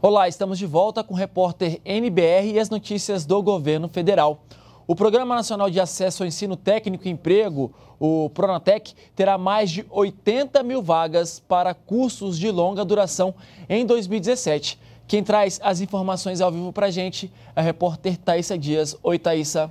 Olá, estamos de volta com o repórter NBR e as notícias do governo federal. O Programa Nacional de Acesso ao Ensino Técnico e Emprego, o Pronatec, terá mais de 80 mil vagas para cursos de longa duração em 2017. Quem traz as informações ao vivo para a gente é a repórter Thaisa Dias. Oi, Thaisa.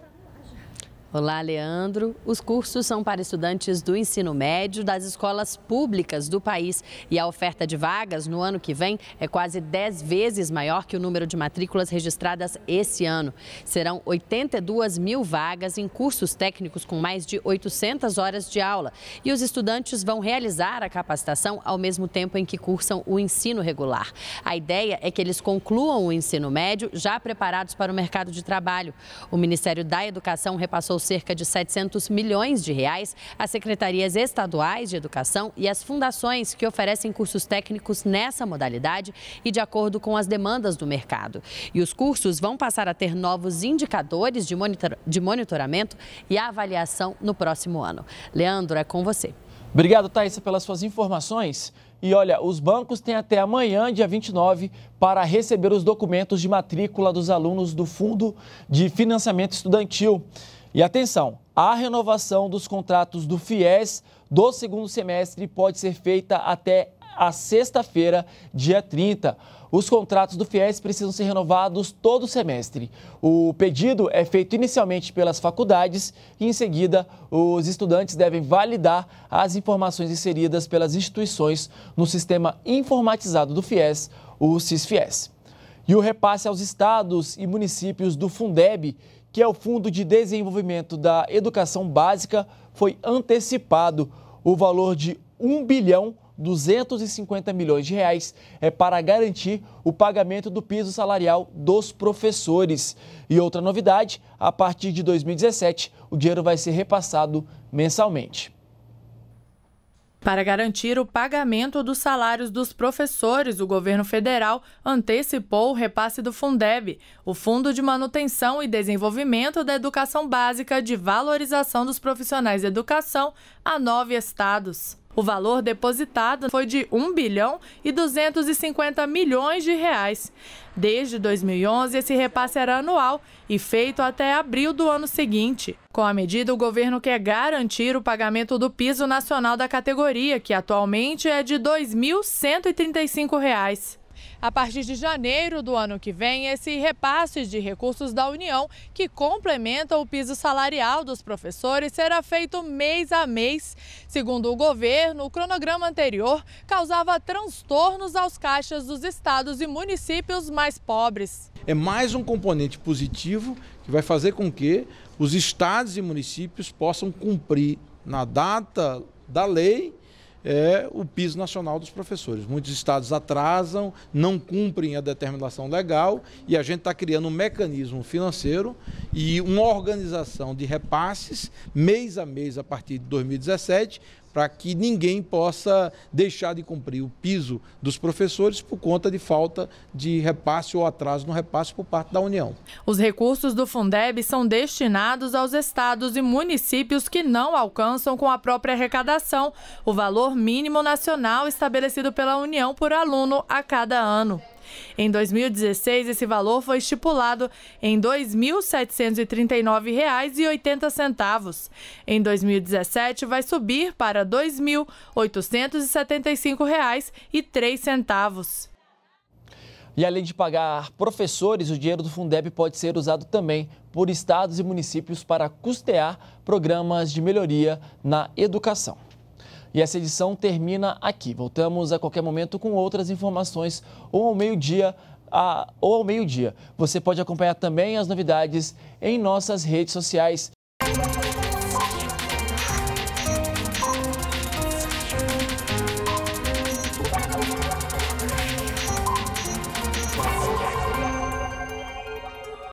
Olá, Leandro. Os cursos são para estudantes do ensino médio das escolas públicas do país e a oferta de vagas no ano que vem é quase 10 vezes maior que o número de matrículas registradas esse ano. Serão 82 mil vagas em cursos técnicos com mais de 800 horas de aula e os estudantes vão realizar a capacitação ao mesmo tempo em que cursam o ensino regular. A ideia é que eles concluam o ensino médio já preparados para o mercado de trabalho. O Ministério da Educação repassou cerca de 700 milhões de reais às secretarias estaduais de educação e às fundações que oferecem cursos técnicos nessa modalidade e de acordo com as demandas do mercado. E os cursos vão passar a ter novos indicadores de, monitor... de monitoramento e avaliação no próximo ano. Leandro, é com você. Obrigado, Thaisa, pelas suas informações. E olha, os bancos têm até amanhã, dia 29, para receber os documentos de matrícula dos alunos do Fundo de Financiamento Estudantil. E atenção, a renovação dos contratos do FIES do segundo semestre pode ser feita até a sexta-feira, dia 30. Os contratos do FIES precisam ser renovados todo semestre. O pedido é feito inicialmente pelas faculdades e, em seguida, os estudantes devem validar as informações inseridas pelas instituições no sistema informatizado do FIES, o SISFIES. E o repasse aos estados e municípios do Fundeb que é o Fundo de Desenvolvimento da Educação Básica, foi antecipado. O valor de 1 bilhão 250 milhões de reais é para garantir o pagamento do piso salarial dos professores. E outra novidade, a partir de 2017, o dinheiro vai ser repassado mensalmente. Para garantir o pagamento dos salários dos professores, o governo federal antecipou o repasse do Fundeb, o Fundo de Manutenção e Desenvolvimento da Educação Básica de Valorização dos Profissionais de Educação, a nove estados. O valor depositado foi de 1 bilhão e 250 milhões de reais. Desde 2011, esse repasse era anual e feito até abril do ano seguinte. Com a medida, o governo quer garantir o pagamento do piso nacional da categoria, que atualmente é de R$ 2.135. A partir de janeiro do ano que vem, esse repasse de recursos da União, que complementa o piso salarial dos professores, será feito mês a mês. Segundo o governo, o cronograma anterior causava transtornos aos caixas dos estados e municípios mais pobres. É mais um componente positivo que vai fazer com que os estados e municípios possam cumprir na data da lei é o piso nacional dos professores. Muitos estados atrasam, não cumprem a determinação legal e a gente está criando um mecanismo financeiro e uma organização de repasses mês a mês a partir de 2017 para que ninguém possa deixar de cumprir o piso dos professores por conta de falta de repasse ou atraso no repasse por parte da União. Os recursos do Fundeb são destinados aos estados e municípios que não alcançam com a própria arrecadação o valor mínimo nacional estabelecido pela União por aluno a cada ano. Em 2016, esse valor foi estipulado em R$ 2.739,80. Em 2017, vai subir para R$ 2.875,03. E além de pagar professores, o dinheiro do Fundeb pode ser usado também por estados e municípios para custear programas de melhoria na educação. E essa edição termina aqui. Voltamos a qualquer momento com outras informações ou ao meio-dia. ou ao meio-dia. Você pode acompanhar também as novidades em nossas redes sociais.